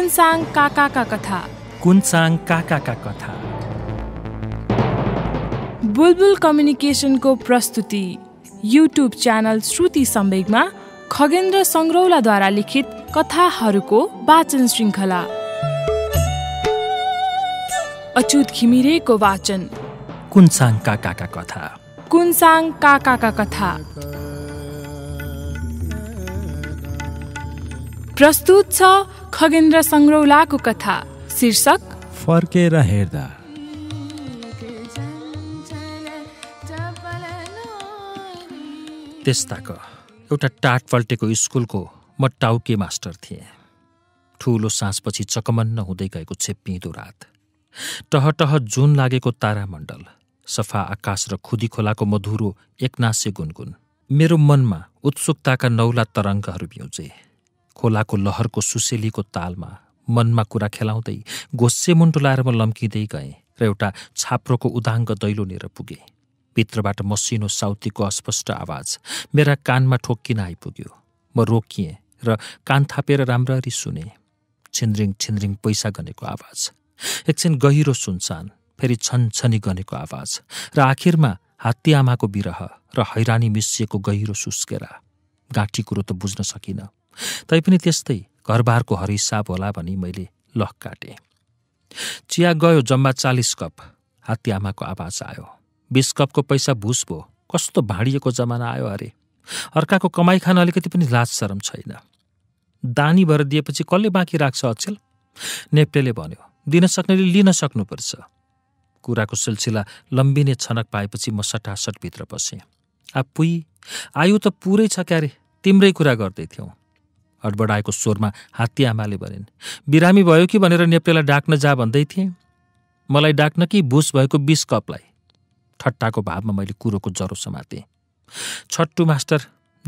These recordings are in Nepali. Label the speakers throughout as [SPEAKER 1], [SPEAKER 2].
[SPEAKER 1] कुनसाङ काकाका कथा
[SPEAKER 2] कुनसाङ काकाका कथा
[SPEAKER 1] बुलबुल कम्युनिकेसनको प्रस्तुति युट्युब च्यानल श्रुति सम्वेगमा खगेन्द्र सङ्ग्रौलाद्वारा लिखित कथाहरूको वाचन श्रृङ्खला अच्युत घिमिरेको वाचन
[SPEAKER 2] कुनसाङ काकाका कथा
[SPEAKER 1] कुनसाङ काकाका कथा प्रस्तुत छ खगेन्द्र सङ्ग्रौलाको कथा शीर्षक
[SPEAKER 2] फर्केर हेर्दा त्यस्ताक एउटा टाट पल्टेको स्कुलको म टाउके मास्टर थिएँ ठुलो सासपछि चकमन्न हुँदै गएको छेप्पिँदो रात टहटह जुन लागेको तारामण्डल सफा आकाश र खुदी खोलाको मधुरो एकनासे गुनगुन मेरो मनमा उत्सुकताका नौला तरङ्गहरू बिउजे खोलाको लहरको सुसेलीको तालमा मनमा कुरा खेलाउँदै घोसे मुन्टु लाएर म लम्किँदै गएँ र एउटा छाप्रोको उदाङ्ग दैलो लिएर पुगेँ भित्रबाट मसिनो साउतीको अस्पष्ट आवाज मेरा कानमा ठोक्किन आइपुग्यो म रोकिएँ र कान थापेर राम्ररी सुने छिन्द्रिङ छिन्द्रिङ पैसा गनेको आवाज एकछिन गहिरो सुनसान फेरि छनछनी गनेको आवाज र आखिरमा हात्तीआमाको आमाको विरह र हैरानी मिसिएको गहिरो सुस्केरा गाँठी कुरो त बुझ्न सकिनँ तैपनि त्यस्तै घरबारको हरिसाब होला भनी मैले लख काटेँ चिया गयो जम्मा चालिस कप हात्ती आमाको आवाज आयो बिस कपको पैसा भुस भो कस्तो भाँडिएको जमाना आयो अरे अर्काको कमाइ खान अलिकति पनि लाज सरम छैन दानी भएर दिएपछि कसले बाँकी राख्छ अचेल नेप्टेले भन्यो दिन सक्नेले लिन सक्नुपर्छ कुराको सिलसिला लम्बिने छनक पाएपछि म सटासट भित्र पसेँ आपुई आयु त पुरै छ क्यारे तिम्रै कुरा गर्दै थियौँ हडबडाएको स्वरमा हात्ती आमाले भनिन् बिरामी भयो कि भनेर नेप्रेलाई डाक्न जा भन्दै थिएँ मलाई डाक्न कि भुस भएको बिस कपलाई ठट्टाको भावमा मैले कुरोको जरो समातेँ छट्टु मास्टर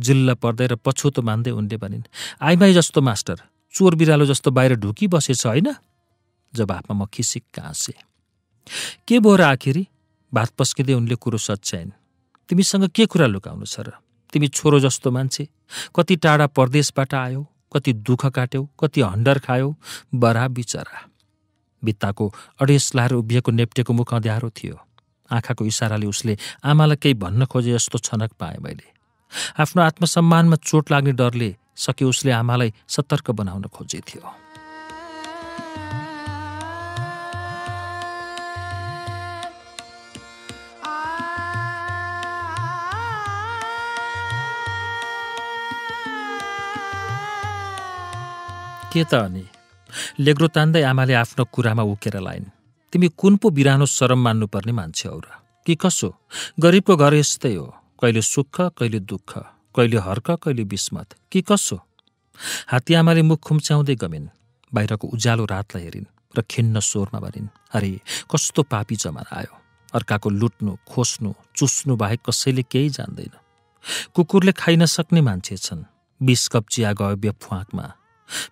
[SPEAKER 2] जिल्ला पर्दै र पछुतो मान्दै उनले भनिन् आइमाई जस्तो मास्टर चोर बिरालो जस्तो बाहिर ढुकी बसेछ होइन जवाफमा म खिसिक हाँसेँ के भयो र आखिरी भात पस्किँदै उनले कुरो सच्याइन् तिमीसँग के कुरा लुकाउनु छ र तिमी छोरो जस्तो मान्छे कति टाढा परदेशबाट आयौ कति दुःख काट्यौ कति हन्डर खायौ बरा बिचरा बित्ताको अडेस लाएर उभिएको नेप्टेको मुख अँध्यारो थियो आँखाको इसाराले उसले आमालाई केही भन्न खोजे जस्तो छनक पाएँ मैले आफ्नो आत्मसम्मानमा चोट लाग्ने डरले सके उसले आमालाई सतर्क बनाउन खोजे थियो के त अनि लेग्रो तान्दै आमाले आफ्नो कुरामा उकेर लाइन् तिमी कुन पो बिरानो शरम मान्नुपर्ने मान्छे हौ र कि कसो गरिबको घर यस्तै हो कहिले सुख कहिले दुःख कहिले हर्क कहिले बिस्मत कि कसो हात्ती आमाले मुख खुम्च्याउँदै गमिन् बाहिरको उज्यालो रातलाई हेरिन् र खिन्न स्वरमा भनिन् अरे कस्तो पापी जमाना आयो अर्काको लुट्नु खोस्नु चुस्नु बाहेक कसैले केही जान्दैन कुकुरले खाइ नसक्ने मान्छे छन् बिस कप चिया गयो बेफुवाकमा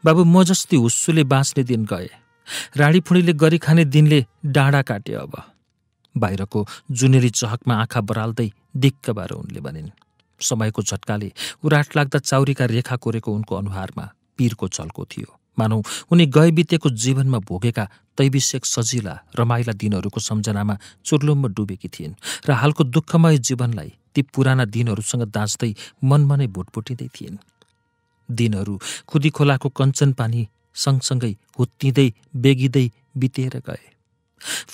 [SPEAKER 2] बाबु म जस्तै हुस्सुले बाँच्ने दिन गए राडीफुँडीले गरी खाने दिनले डाँडा काटे अब बाहिरको जुनेरी चहकमा आँखा बराल्दै दिक्क उनले भनिन् समयको झट्काले उराट लाग्दा चाउरीका रेखा कोरेको उनको अनुहारमा पीरको चल्को थियो मानौ उनी गए बितेको जीवनमा भोगेका तैविषेक सजिला रमाइला दिनहरूको सम्झनामा चुर्लुम्ब डुबेकी थिइन् र हालको दुःखमय जीवनलाई ती पुराना दिनहरूसँग दाँच्दै मनमा नै भुटभुटिँदै थिइन् दिनहरू खुदी खोलाको कञ्चन पानी सँगसँगै हुत्तिँदै बेगिँदै बितेर गए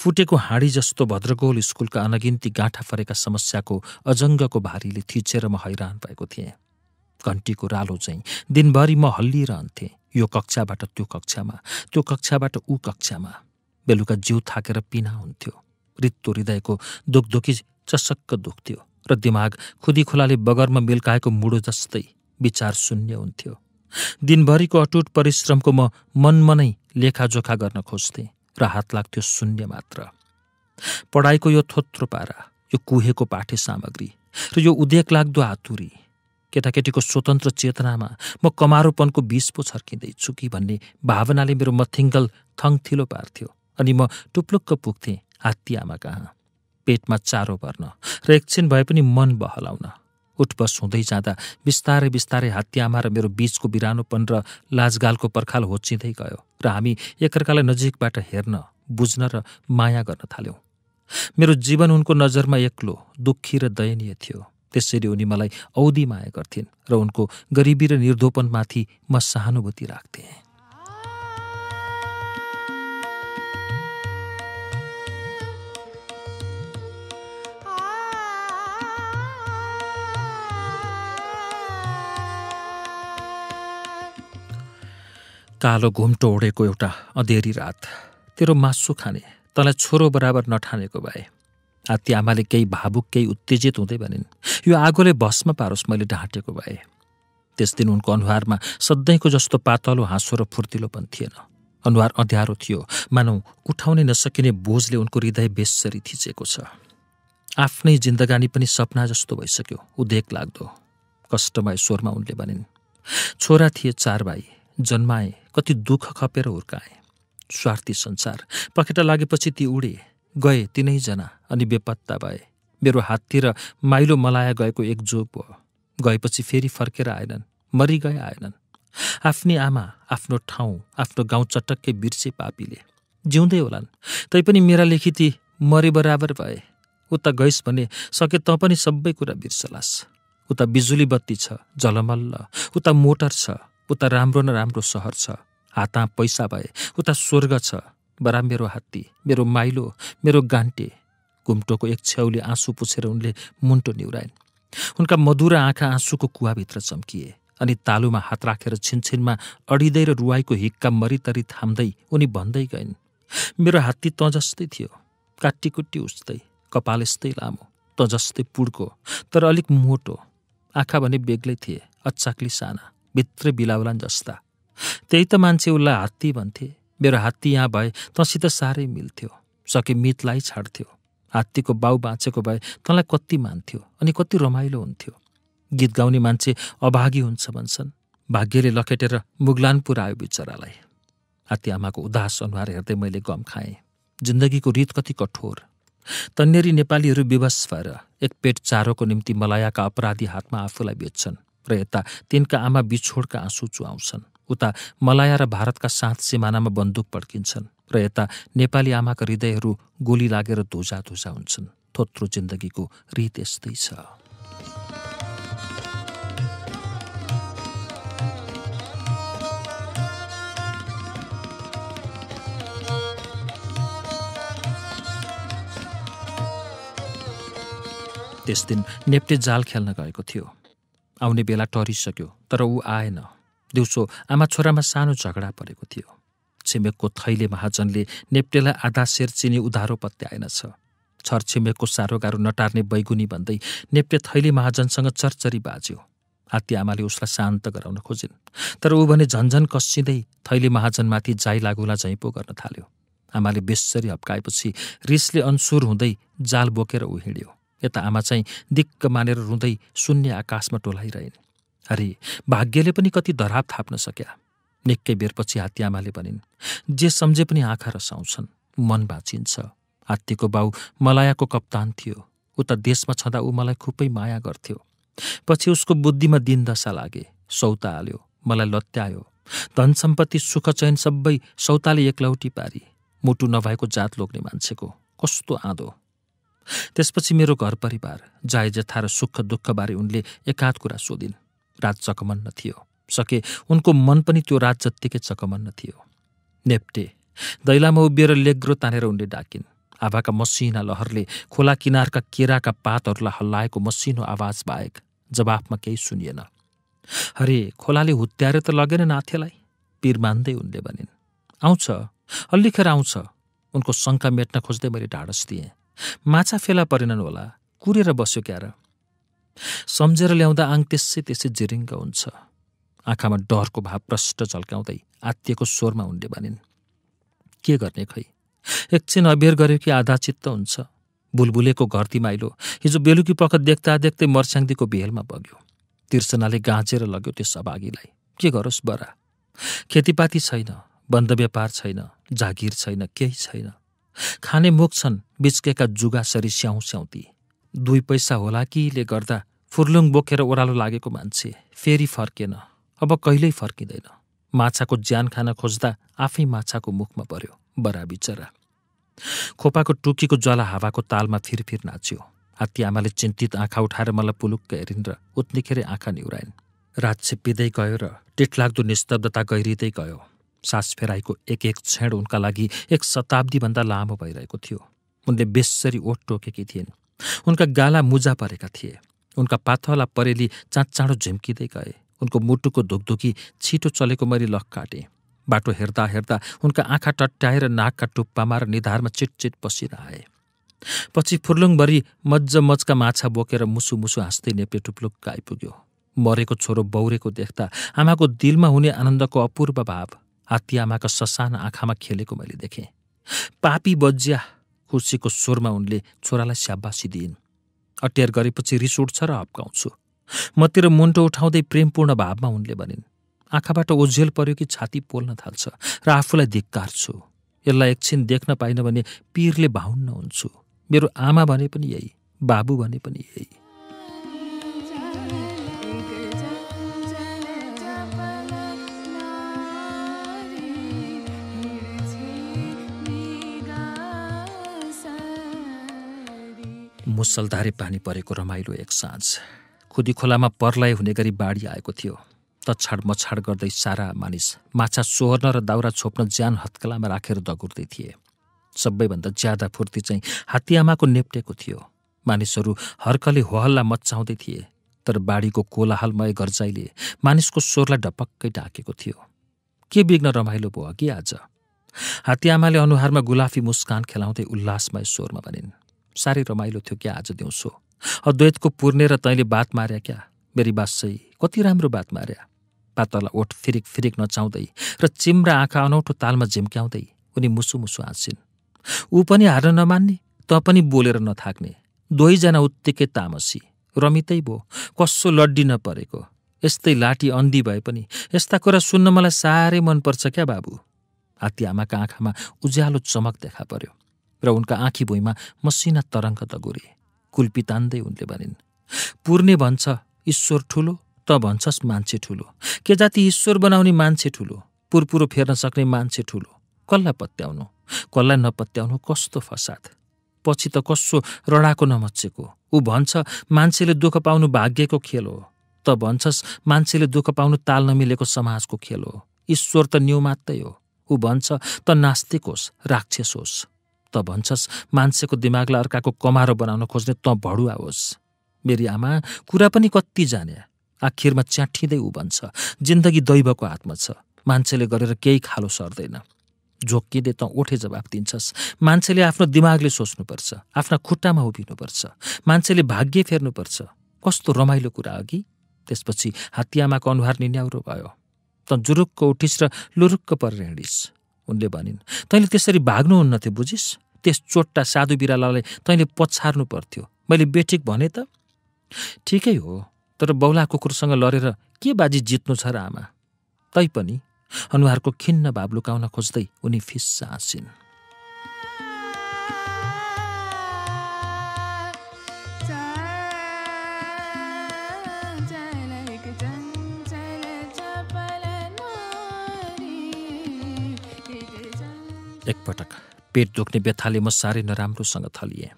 [SPEAKER 2] फुटेको हाँडी जस्तो भद्रगोल स्कुलका अनगिन्ती गाँठा फरेका समस्याको अजङ्गको भारीले थिचेर म हैरान भएको थिएँ घन्टीको रालो चाहिँ दिनभरि म हल्लिरहन्थेँ यो कक्षाबाट त्यो कक्षामा त्यो कक्षाबाट ऊ कक्षामा बेलुका जिउ थाकेर पिना हुन्थ्यो रित्तो हृदयको दुखदुखी चसक्क दुख्थ्यो र दिमाग खुदी खोलाले बगरमा मिल्काएको मुडो जस्तै विचार शून्य हुन्थ्यो दिनभरिको अटुट परिश्रमको म मनमनै लेखाजोखा गर्न खोज्थेँ र हात लाग्थ्यो शून्य मात्र पढाइको यो थोत्रो पारा यो कुहेको पाठ्य सामग्री र यो उदेक लाग्दो आतुरी केटाकेटीको स्वतन्त्र चेतनामा म कमारोपनको बिस पो छर्किँदैछु कि भन्ने भावनाले मेरो मथिङ्गल थङथिलो पार्थ्यो अनि म टुप्लुक्क पुग्थेँ हात्ती आमा कहाँ पेटमा चारो पर्न र एकछिन भए पनि मन बहलाउन उठबस हुँदै जाँदा बिस्तारै बिस्तारै हात्तीआमा र मेरो बीचको बिरानोपन र लाजगालको पर्खाल होचिँदै गयो र हामी एकअर्कालाई नजिकबाट हेर्न बुझ्न र माया गर्न थाल्यौँ मेरो जीवन उनको नजरमा एक्लो दुःखी र दयनीय थियो त्यसरी उनी मलाई औधी माया गर्थिन् र उनको गरिबी र निर्धोपनमाथि म सहानुभूति राख्थेँ कालो घुम्टो ओढेको एउटा अँधेरी रात तेरो मासु खाने तँलाई छोरो बराबर नठानेको भए आत्ती आमाले केही भावुक केही उत्तेजित हुँदै भनिन् यो आगोले भस्म पारोस् मैले ढाँटेको भए त्यस दिन उनको अनुहारमा सधैँको जस्तो पातलो हाँसो र फुर्तिलोपन थिएन अनुहार अँध्यारो थियो मानौ उठाउने नसकिने बोझले उनको हृदय बेसरी थिचेको छ आफ्नै जिन्दगानी पनि सपना जस्तो भइसक्यो उदेक लाग्दो कष्टमय स्वरमा उनले भनिन् छोरा थिए चार भाइ जन्माए कति दुःख खपेर हुर्काए स्वार्थी संसार पखेटा लागेपछि ती उडे गए तिनैजना अनि बेपत्ता भए मेरो हाततिर माइलो मलाया गएको एक जोक भयो गएपछि फेरि फर्केर आएनन् मरि गए आएनन् आफ्नै आमा आफ्नो ठाउँ आफ्नो गाउँ चटक्कै बिर्से पापीले जिउँदै होलान् तैपनि मेरा लेखी ती मरे बराबर भए उता गइस् भने सके त पनि सबै कुरा बिर्सलास् उता बिजुली बत्ती छ झलमल्ल उता मोटर छ उता राम्रो नराम्रो सहर छ हातमा पैसा भए उता स्वर्ग छ बरा मेरो हात्ती मेरो माइलो मेरो गान्टे घुम्टोको एक छेउले आँसु पुछेर उनले मुन्टो निहुराइन् उनका मधुर आँखा आँसुको कुवाभित्र चम्किए अनि तालुमा हात राखेर छिनछिनमा अडिँदै र रुवाईको हिक्का मरितरी थाम्दै उनी भन्दै गइन् मेरो हात्ती तँ जस्तै थियो काटीकुट्टी उस्तै कपाल यस्तै लामो तँ जस्तै पुड्को तर अलिक मोटो आँखा भने बेग्लै थिए अचाक्ली साना भित्र बिलाउलान् जस्ता त्यही त मान्छे उसलाई हात्ती भन्थे मेरो हात्ती यहाँ भए तँसित साह्रै मिल्थ्यो सके मितलाई छाड्थ्यो हात्तीको बाउ बाँचेको भए तँलाई कति मान्थ्यो अनि कति रमाइलो हुन्थ्यो गीत गाउने मान्छे अभागी हुन्छ भन्छन् भाग्यले लखेटेर मुगलान पुऱ्यायो बिचरालाई हात्ती आमाको उदास अनुहार हेर्दै मैले गम खाएँ जिन्दगीको रित कति कठोर तन्नेरी नेपालीहरू विवश भएर एक पेट चारोको निम्ति मलायाका अपराधी हातमा आफूलाई बेच्छन् र यता तिनका आमा बिछोडका आँसु चुहाउँछन् उता मलाया र भारतका साथ सिमानामा बन्दुक पड्किन्छन् र यता नेपाली आमाका हृदयहरू गोली लागेर धुजा धुजा हुन्छन् थोत्रो जिन्दगीको रीत यस्तै छ त्यस दिन नेप्टे जाल खेल्न गएको थियो आउने बेला टरिसक्यो तर ऊ आएन दिउँसो आमा छोरामा सानो झगडा परेको थियो छिमेकको थैले महाजनले नेप्टेलाई आधा सेर चिनी उधारो पत्याएनछ छरछिमेकको गाह्रो नटार्ने बैगुनी भन्दै नेप्टे थैले महाजनसँग चरचरी बाज्यो हात्ती आमाले उसलाई शान्त गराउन खोजिन् तर ऊ भने झन्झन कसिँदै थैले महाजनमाथि जाइ लागुला झैँपो गर्न थाल्यो आमाले बेसरी हप्काएपछि रिसले अनसुर हुँदै जाल बोकेर ऊ हिँड्यो यता आमा चाहिँ दिक्क मानेर रुँदै शून्य आकाशमा टोलाइरहेन् अरे भाग्यले पनि कति धराप थाप्न सक्या निकै बेरपछि हात्ती आमाले भनिन् जे सम्झे पनि आँखा रसाउँछन् मन बाँचिन्छ हात्तीको बाउ मलायाको कप्तान थियो उता देशमा छँदा ऊ मलाई खुबै माया गर्थ्यो पछि उसको बुद्धिमा दिनदशा लागे सौता हाल्यो मलाई लत्यायो धन सम्पत्ति सुख चयन सबै सौताले एकलौटी पारी मुटु नभएको जात लोग्ने मान्छेको कस्तो आँधो त्यसपछि मेरो घर परिवार जाय जथा र सुख दुःखबारे उनले एकाध कुरा सोधिन् रात चकमन्न थियो सके उनको मन पनि त्यो रात जत्तिकै चकमन्न थियो नेप्टे दैलामा उभिएर लेग्रो तानेर उनले डाकिन् आभाका मसिना लहरले खोला किनारका केराका पातहरूलाई हल्लाएको मसिनो आवाज बाहेक जवाफमा केही सुनिएन हरे खोलाले हुत्यारे त लगेन नाथेलाई पिर मान्दै उनले भनिन् आउँछ अल्लिखेर आउँछ उनको शङ्का मेट्न खोज्दै मैले ढाडस दिएँ माछा फेला परेनन् होला कुरेर बस्यो क्यार सम्झेर ल्याउँदा आङ त्यसै त्यसै जिरिङ्ग हुन्छ आँखामा डरको भाव प्रष्ट झल्काउँदै आत्तिएको स्वरमा उनले भनिन् के गर्ने खै एकछिन अबेर गर्यो कि आधा चित्त हुन्छ बुलबुलेको घरती माइलो हिजो बेलुकी पख देख्दा देख्दै मर्स्याङ्दीको भेलमा बग्यो तिर्सनाले गाँचेर लग्यो त्यो सभागीलाई के गरोस् बरा खेतीपाती छैन बन्द व्यापार छैन जागिर छैन केही छैन खाने मुख छन् बिच्केका सरी स्याउ स्याउती दुई पैसा होला किले गर्दा फुर्लुङ बोकेर ओह्रालो लागेको मान्छे फेरि फर्केन अब कहिल्यै फर्किँदैन माछाको ज्यान खान खोज्दा आफै माछाको मुखमा पर्यो बरा बिचरा खोपाको टुकीको ज्वाला हावाको तालमा फिरफिर नाच्यो हात्ती आमाले चिन्तित आँखा उठाएर मलाई पुलुक्क हेरिन् र उत्निखेरै आँखा निहुराइन् रात छिप्पिँदै गयो र टिटलाग्दो निस्तब्धता गहिरिँदै गयो सास फेराइको एक एक क्षण उनका लागि एक शताब्दीभन्दा लामो भइरहेको थियो उनले बेसरी ओठ टोकेकी थिइन् उनका गाला मुजा परेका थिए उनका पाथला परेली चाँडो झिम्किँदै गए उनको मुटुको धुकधुकी छिटो चलेको मैले लख काटे बाटो हेर्दा हेर्दा उनका आँखा टट्ट्याएर नाकका टुप्पामा र निधारमा चिटचिट पसिना आए पछि फुर्लुङभरि मज्ज मज्जका माछा बोकेर मुसु मुसु हाँस्दै नेपेटुप्लोक टुप्लुक्क आइपुग्यो मरेको छोरो बौरेको देख्दा आमाको दिलमा हुने आनन्दको अपूर्व भाव हात्ती आमाका ससाना आँखामा खेलेको मैले देखेँ पापी बज्या खुसीको स्वरमा उनले छोरालाई स्याबासी दिइन् अट्यार गरेपछि रिस उठ्छ र हप्काउँछु मतिर मुन्टो उठाउँदै प्रेमपूर्ण भावमा उनले भनिन् आँखाबाट ओझेल पर्यो कि छाती पोल्न थाल्छ र आफूलाई धिक्कार्छु यसलाई एकछिन देख्न पाइनँ भने पीरले भाउन्न हुन्छु मेरो आमा भने पनि यही बाबु भने पनि यही मुसलधारे पानी परेको रमाइलो एक साँझ खुदी खोलामा परलाइ हुने गरी बाढी आएको थियो तछाड मछाड गर्दै सारा मानिस माछा सोहर्न र दाउरा छोप्न ज्यान हत्कलामा राखेर दगुर्दै थिए सबैभन्दा ज्यादा फुर्ती चाहिँ हात्तीआमाको नेप्टेको थियो मानिसहरू हर्कले होहल्ला मचाउँदै थिए तर बाढीको कोलाहलमय गर्जाइले मानिसको स्वरलाई ढपक्कै ढाकेको थियो के बिग्न रमाइलो भयो कि आज हात्तीआमाले अनुहारमा गुलाफी मुस्कान खेलाउँदै उल्लासमय स्वरमा भनिन् साह्रै रमाइलो थियो क्या आज दिउँसो अद्वैतको पुर्ने र तैँले बात मार्या क्या मेरी बासै कति राम्रो बात मार्या पातला ओठ फिरिक फिरिक नचाउँदै र चिम्रा आँखा अनौठो तालमा झिम्क्याउँदै उनी मुसु मुसु हाँसिन् ऊ पनि हार्न नमान्ने त पनि बोलेर नथाक्ने दुवैजना उत्तिकै तामसी रमितै भो कसो लड्डी नपरेको यस्तै लाठी अन्धी भए पनि यस्ता कुरा सुन्न मलाई साह्रै मनपर्छ क्या बाबु हात्ती आमाका आँखामा उज्यालो चमक देखा पर्यो र उनका आँखी भुइँमा मसिना तरङ्ग त तगुरे कुल्पी तान्दै उनले भनिन् पुर्ने भन्छ ईश्वर ठुलो त भन्छस् मान्छे ठुलो के जाति ईश्वर बनाउने मान्छे ठुलो पुरपुरो फेर्न सक्ने मान्छे ठुलो कसलाई पत्याउनु कसलाई नपत्याउनु कस्तो फसाद पछि त कसो रडाको नमचेको ऊ भन्छ मान्छेले दुःख पाउनु भाग्यको खेल हो त भन्छस् मान्छेले दुःख पाउनु ताल नमिलेको समाजको खेल हो ईश्वर त न्यू मात्रै हो ऊ भन्छ त नास्तिक होस् राक्षस होस् त भन्छस् मान्छेको दिमागलाई अर्काको कमारो बनाउन खोज्ने त भडुवा होस् मेरी आमा कुरा पनि कति जाने आखिरमा च्याठिँदै ऊ भन्छ जिन्दगी दैवको हातमा छ मान्छेले गरेर केही खालो सर्दैन झोक्किँदै त ओठे जवाफ दिन्छस् मान्छेले आफ्नो दिमागले सोच्नुपर्छ आफ्ना खुट्टामा उभिनुपर्छ मान्छेले भाग्य फेर्नुपर्छ कस्तो रमाइलो कुरा अघि त्यसपछि हात्तीआमाको अनुहार निन्याउरो भयो त जुरुक्क उठिस् र लुरुक्क परेर हिँडिस् उनले भनिन् तैँले त्यसरी भाग्नुहुन्न थियो बुझिस् त्यस चोटा साधु बिरालालाई तैँले पछार्नु पर्थ्यो मैले बेठिक भने त ठिकै हो तर बौला कुकुरसँग लडेर के बाजी जित्नु छ र आमा तैपनि अनुहारको खिन्न भाव लुकाउन खोज्दै उनी फिस्सा हाँसिन् एकपटक पेट दुख्ने व्यथाले म साह्रै नराम्रोसँग थलिएँ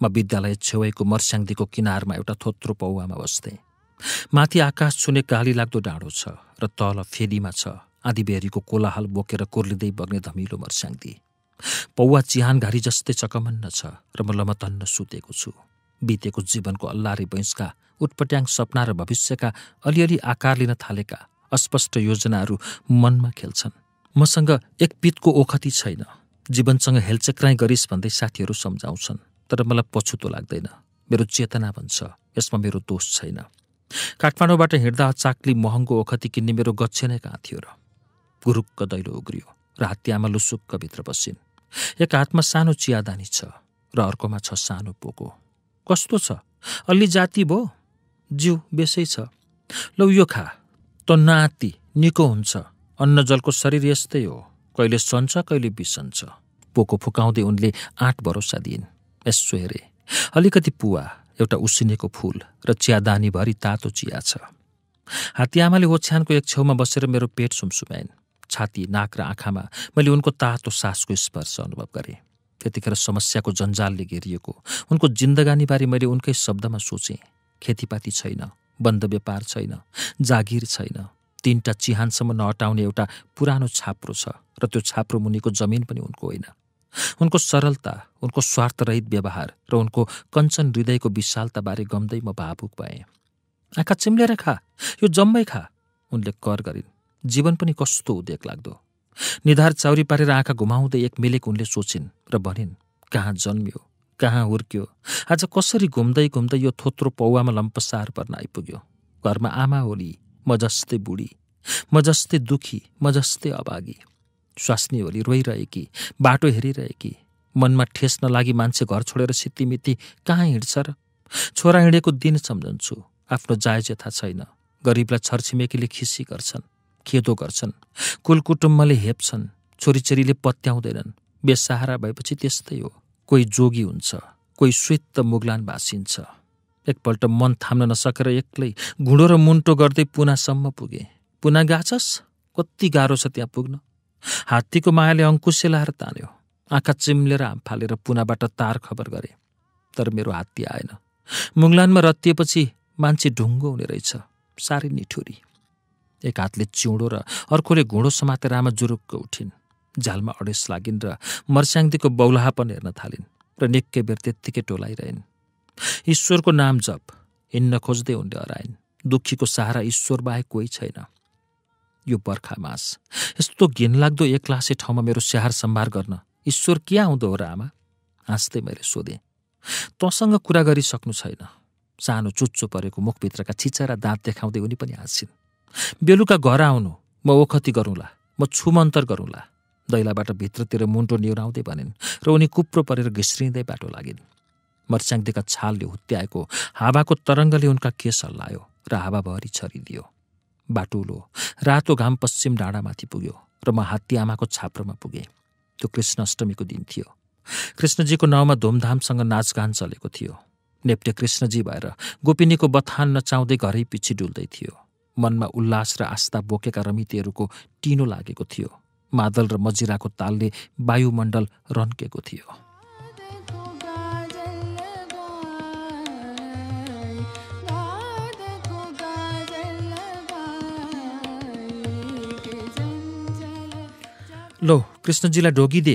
[SPEAKER 2] म विद्यालय छेउको मर्स्याङदीको किनारमा एउटा थोत्रो पौवामा बस्थेँ माथि आकाश छुने काली लाग्दो डाँडो छ र तल फेदीमा छ आँधीबेहरीको कोलाहाल बोकेर कोर्लिँदै बग्ने धमिलो मर्स्याङदी पौवा चिहानघारी जस्तै चकमन्न छ र म लमतन्न सुतेको छु बितेको जीवनको अल्लारे बैंसका उटपट्याङ सपना र भविष्यका अलिअलि आकार लिन थालेका अस्पष्ट योजनाहरू मनमा खेल्छन् मसँग एक पितको ओखती छैन जीवनसँग हेलचक्राइ गरिस् भन्दै साथीहरू सम्झाउँछन् तर मलाई पछुतो लाग्दैन मेरो चेतना भन्छ यसमा मेरो दोष छैन काठमाडौँबाट हिँड्दा चाक्ली महँगो ओखती किन्ने मेरो गच्छे नै कहाँ थियो र गुरुक्क दैलो उग्रियो र हात्तीआमा लुसुक्क भित्र बसिन् एक हातमा सानो चियादानी छ र अर्कोमा छ सानो पोको कस्तो छ अलि जाति भो जिउ बेसै छ लौ यो खा त नाति निको हुन्छ अन्नजलको शरीर यस्तै हो कहिले सन्छ कहिले बिसन्छ पोको फुकाउँदै उनले आठ भरोसा दिइन् यसो हेरे अलिकति पुवा एउटा उसिनेको फुल र चियादानीभरि तातो चिया छ हात्तीआमाले ओछ्यानको एक छेउमा बसेर मेरो पेट सुमसुमाइन् छाती नाक र आँखामा मैले उनको तातो सासको स्पर्श अनुभव गरेँ त्यतिखेर समस्याको जन्जालले घेरिएको उनको जिन्दगानीबारे मैले उनकै शब्दमा सोचेँ खेतीपाती छैन बन्द व्यापार छैन जागिर छैन तिनवटा चिहानसम्म नहटाउने एउटा पुरानो छाप्रो छ र त्यो छाप्रो मुनिको जमिन पनि उनको होइन उनको सरलता उनको स्वार्थरहित व्यवहार र उनको कञ्चन हृदयको विशालताबारे गम्दै म भावुक भएँ आँखा चिम्लेर खा यो जम्मै खा उनले कर गरिन् जीवन पनि कस्तो उद्योग लाग्दो निधार चाउरी पारेर आँखा घुमाउँदै एक मिलेक उनले सोचिन् र भनिन् कहाँ जन्मियो कहाँ हुर्क्यो आज कसरी घुम्दै घुम्दै यो थोत्रो पौवामा लम्पसार पर्न आइपुग्यो घरमा आमा होली म जस्तै बुढी म जस्तै दुखी म जस्तै अभागी स्वास्नीहोली रोइरहेकी बाटो हेरिरहेकी मनमा ठेस नलागी मान्छे घर छोडेर सितिमिति कहाँ हिँड्छ र छोरा हिँडेको दिन सम्झन्छु आफ्नो जायज यथा छैन गरिबलाई छरछिमेकीले खिसी गर्छन् खेदो गर्छन् कुल कुलकुटुम्बले हेप्छन् छोरीचेरीले पत्याउँदैनन् बेसहारा भएपछि त्यस्तै हो कोही जोगी हुन्छ कोही श्वेत मुगलान भाँसिन्छ एकपल्ट मन थाम्न नसकेर एक्लै घुँडो र मुन्टो गर्दै पुनासम्म पुगे पुना गाछस् कति गाह्रो छ त्यहाँ पुग्न हात्तीको मायाले अङ्कुशे लाएर तान्यो आँखा चिम्लेर हाम फालेर पुनाबाट तार खबर गरे तर मेरो हात्ती आएन मुङ्लानमा रत्तिएपछि मान्छे ढुङ्गो हुने रहेछ साह्रै निठुरी एक हातले चिउँडो र अर्कोले घुँडो समातेर आमा जुरुक्क उठिन् झालमा अडेस लागिन् र मर्स्याङ्दीको पनि हेर्न थालिन् र निकै बेर त्यत्तिकै टोलाइरहेन् ईश्वरको नाम जप हिँड्न खोज्दै उनले हराइन् दुःखीको सहारा ईश्वर बाहेक कोही छैन यो बर्खा मास यस्तो घिनलाग्दो लासे ठाउँमा मेरो स्याहार सम्भार गर्न ईश्वर के आउँदो हो र आमा हाँस्दै मैले सोधेँ तँसँग कुरा गरिसक्नु छैन सानो चुच्चो परेको मुखभित्रका र दाँत देखाउँदै उनी पनि हाँसिन् बेलुका घर आउनु म ओखती गरौँला म छुमन्तर गरौँला दैलाबाट भित्रतिर मुन्टो निहुराउँदै भनिन् र उनी कुप्रो परेर घिस्रिँदै बाटो लागिन् मर्स्याङ्दीका छालले हुत्याएको हावाको तरङ्गले उनका केस हल्लायो र हावाभरि छरिदियो बाटुलो रातो घाम पश्चिम डाँडामाथि पुग्यो र म हात्ती आमाको छाप्रोमा पुगेँ त्यो अष्टमीको दिन थियो कृष्णजीको नाउँमा धुमधामसँग नाचगान चलेको थियो नेप्टे कृष्णजी भएर गोपिनीको बथान नचाउँदै घरै पछि डुल्दै थियो मनमा उल्लास र आस्था बोकेका रमितीहरूको टिनो लागेको थियो मादल र मजिराको तालले वायुमण्डल रन्केको थियो लो कृष्णजीलाई ढोगिदे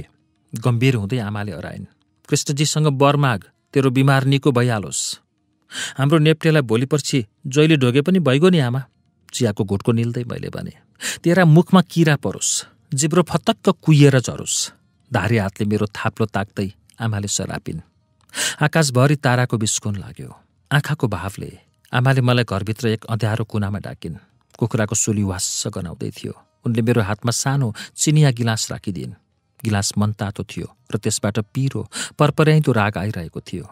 [SPEAKER 2] गम्भीर हुँदै आमाले हराइन् कृष्णजीसँग बरमाग तेरो बिमार निको भइहालोस् हाम्रो नेप्टेलाई भोलि पर्सि जहिले ढोगे पनि भइगयो नि आमा चियाको घुटको निल्दै मैले भने तेरा मुखमा किरा परोस् जिब्रो फतक्क कुहिएर झरोस् धारी हातले मेरो थाप्लो ताक्दै आमाले सरापिन् आकाशभरि ताराको बिस्कुन लाग्यो आँखाको भावले आमाले मलाई घरभित्र एक अँध्यारो कुनामा डाकिन् कुखुराको सुली वास गनाउँदै थियो उनले मेरो हातमा सानो चिनिया गिलास राखिदिइन् गिलास मनतातो थियो र त्यसबाट पिरो परपर्याइँदो राग आइरहेको थियो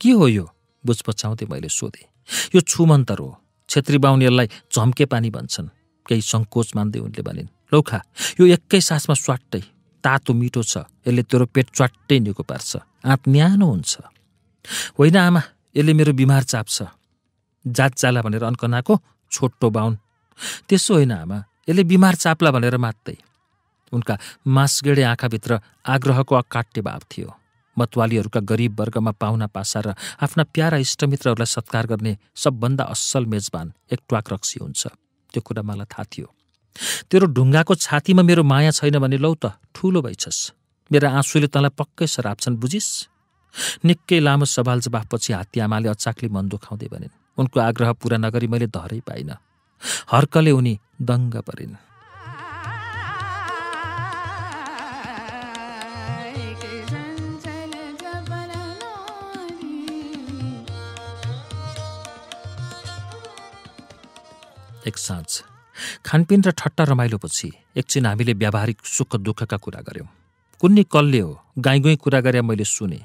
[SPEAKER 2] के हो यो बुझ मैले सोधेँ यो छुमन्तर हो छेत्री बाहुनीहरूलाई झम्के पानी भन्छन् केही सङ्कोच मान्दै उनले भनिन् लौखा यो एकै सासमा स्वाट्टै तातो मिठो छ यसले तेरो पेट च्वाट्टै निको पार्छ आँत न्यानो हुन्छ होइन आमा यसले मेरो बिमार चाप्छ जात जाला भनेर अन्कनाको छोटो बाहुन त्यसो होइन आमा यसले बिमार चाप्ला भनेर मात्रै उनका मासगेडे आँखाभित्र आग्रहको अकाट्य भाव थियो मतवालीहरूका गरिब वर्गमा पाहुना पासा र आफ्ना प्यारा इष्टमित्रहरूलाई सत्कार गर्ने सबभन्दा असल मेजबान एक ट्वाक रक्सी हुन्छ त्यो कुरा मलाई थाहा थियो तेरो ढुङ्गाको छातीमा मेरो माया छैन भने लौ त ठुलो भइछस् मेरा आँसुले तँलाई पक्कै सराप्छन् बुझिस् निकै लामो सवाल जवाफपछि हात्तीआमाले अचाक्ली अचाकली मन दुखाउँदै भनिन् उनको आग्रह पुरा नगरी मैले धरै पाइनँ हर्कले उनी दङ्ग परिन् एक साँझ खानपिन र ठट्टा रमाइलोपछि एकछिन हामीले व्यावहारिक सुख दुःखका कुरा गऱ्यौँ कुन्नी कल्ले हो गाई गुई कुरा गरे मैले सुने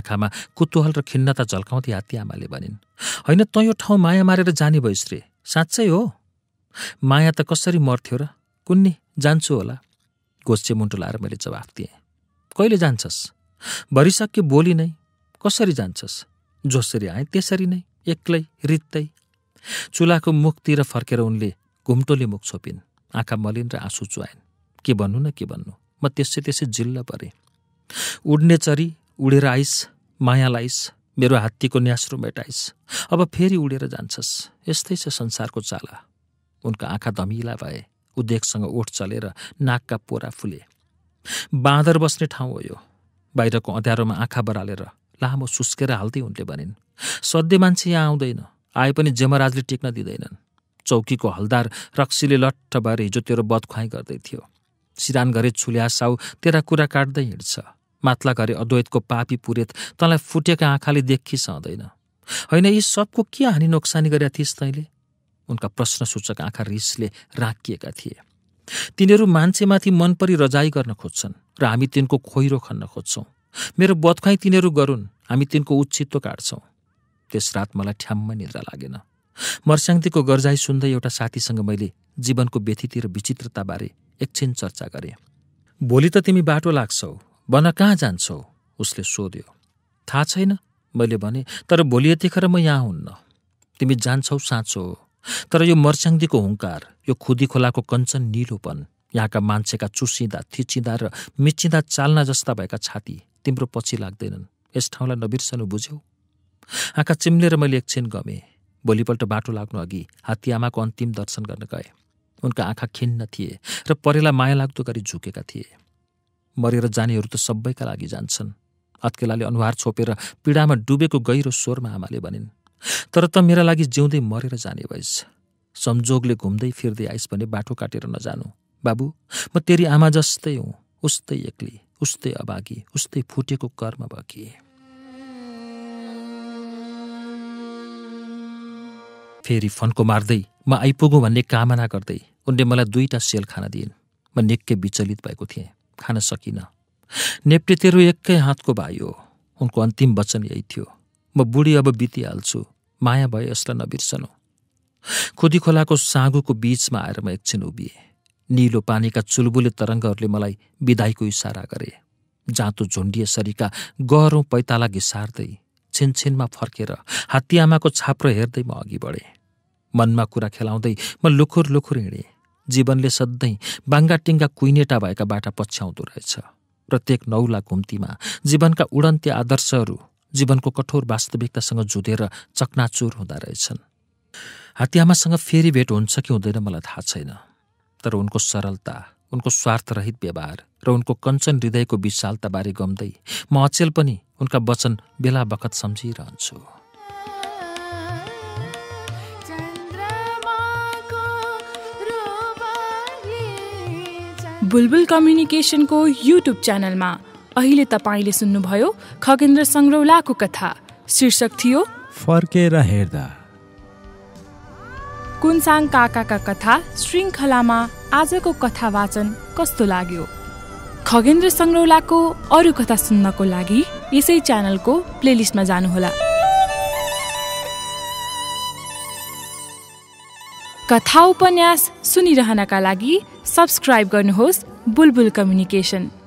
[SPEAKER 2] आँखामा कुतुहल र खिन्नता झल्काउँदै हात्ती आमाले भनिन् होइन तँ यो ठाउँ माया मारेर जाने भइस् रे साँच्चै हो माया त कसरी मर्थ्यो र कुन्नी जान्छु होला घोचे मुन्टो लाएर मैले जवाफ दिएँ कहिले जान्छस् भरिसक्यो बोली नै कसरी जान्छस् जसरी आएँ त्यसरी नै एक्लै रित्तै चुलाको मुखतिर फर्केर उनले घुम्टोले मुख छोपिन् आँखा मलिन् र आँसु चुहाइन् के भन्नु न के भन्नु म त्यसै त्यसै जिल्ल परेँ उड्ने चरी उडेर आइस माया लाइस मेरो हात्तीको न्यास्रो मेटाइस अब फेरि उडेर जान्छस् यस्तै छ संसारको चाला उनका आँखा धमिला भए उद्योगसँग ओठ चलेर नाकका पोरा फुले बाँदर बस्ने ठाउँ हो यो बाहिरको अँध्यारोमा आँखा बरालेर लामो सुस्केर हाल्दै उनले भनिन् सधैँ मान्छे यहाँ आउँदैन आए पनि जेमराजले टेक्न दिँदैनन् चौकीको हलदार रक्सीले लट्ठ भएर हिजो तेरो बदखुवाई गर्दै थियो सिरान गरे छुल्या साउ तेरा कुरा काट्दै हिँड्छ मात्ला गरे अद्वैतको पापी पुरेत तँलाई फुटेका आँखाले देखि सहँदैन होइन यी सबको के हानि नोक्सानी गरेका थिइस् तैँले उनका प्रश्नसूचक आँखा रिसले राखिएका थिए तिनीहरू मान्छेमाथि मनपरी रजाई गर्न खोज्छन् र हामी तिनको खोइरो खन्न खोज्छौँ मेरो बदखाइ तिनीहरू गरून् हामी तिनको उच्छित्तो काट्छौँ त्यस रात मलाई ठ्याम्म निद्रा लागेन मर्स्याङ्तीको गर्जाई सुन्दै एउटा साथीसँग मैले जीवनको व्यथिति र विचित्रताबारे एकछिन चर्चा गरेँ भोलि त तिमी बाटो लाग्छौ भन कहाँ जान्छौ उसले सोध्यो थाहा छैन मैले भने तर भोलि यतिखेर म यहाँ हुन्न तिमी जान्छौ साँचो तर यो मर्स्याङदीको हुङ्कार यो खुदी खोलाको कञ्चन निलोपन यहाँका मान्छेका चुसिँदा थिचिँदा र मिचिँदा चाल्ना जस्ता भएका छाती तिम्रो पछि लाग्दैनन् यस ठाउँलाई नबिर्सनु बुझ्यौ आँखा चिम्लेर मैले एकछिन गमेँ भोलिपल्ट बाटो लाग्नु अघि हात्ती अन्तिम दर्शन गर्न गएँ उनका आँखा खिन्न थिए र परेला माया लाग्दो गरी झुकेका थिए मरेर जानेहरू त सबैका लागि जान्छन् अत्केलाले अनुहार छोपेर पीडामा डुबेको गहिरो स्वरमा आमाले भनिन् तर त मेरा लागि जिउँदै मरेर जाने भइस संजोगले घुम्दै फिर्दै आइस भने बाटो काटेर नजानु बाबु म तेरी आमा जस्तै हुँ उस्तै एक्ली उस्तै अभागी उस्तै फुटेको कर्म बकी फेरि फन्को मार्दै म मा आइपुगौँ भन्ने कामना गर्दै उनले मलाई दुईवटा सेल खाना दिइन् म निकै विचलित भएको थिएँ खान सकिनँ नेप्टे तेरो एकै हातको भाइ हो उनको अन्तिम वचन यही थियो म बुढी अब बितिहाल्छु माया भए यसलाई नबिर्सनु खोदी खोलाको साँगोको बीचमा आएर म एकछिन उभिएँ निलो पानीका चुलबुले तरङ्गहरूले मलाई बिदाईको इसारा गरे जाँतो सरीका गहरौँ पैताला घिसार्दै छिनछिनमा फर्केर हात्तीआमाको छाप्रो हेर्दै म अघि बढेँ मनमा कुरा खेलाउँदै म लुखुर लुखुर हिँडेँ जीवनले सधैँ बाङ्गाटिङ्गा कुइनेटा भएका बाटा पछ्याउँदो रहेछ प्रत्येक नौला घुम्तीमा जीवनका उडन्ते आदर्शहरू जीवनको कठोर वास्तविकतासँग जुधेर चकनाचुर हुँदा रहेछन् हातियामासँग फेरि भेट हुन्छ कि हुँदैन मलाई थाहा छैन तर उनको सरलता उनको स्वार्थरहित व्यवहार र उनको कञ्चन हृदयको विशालताबारे गम्दै म अचेल पनि उनका वचन बेला बखत सम्झिरहन्छु
[SPEAKER 1] बुलबुल कम्युनिकेसनको युट्युब च्यानलमा अहिले तपाईँले सुन्नुभयो खगेन्द्र सङ्ग्रौलाको कथा शीर्षक थियो
[SPEAKER 2] फर्केर हेर्दा
[SPEAKER 1] कुनसाङ काकाका कथा श्रृङ्खलामा आजको कथा वाचन कस्तो लाग्यो खगेन्द्र सङ्ग्रौलाको अरू कथा सुन्नको लागि यसै च्यानलको प्लेलिस्टमा जानुहोला कथा उपन्यास सुनिरहनका लागि सब्सक्राइब गर्नुहोस् बुलबुल कम्युनिकेसन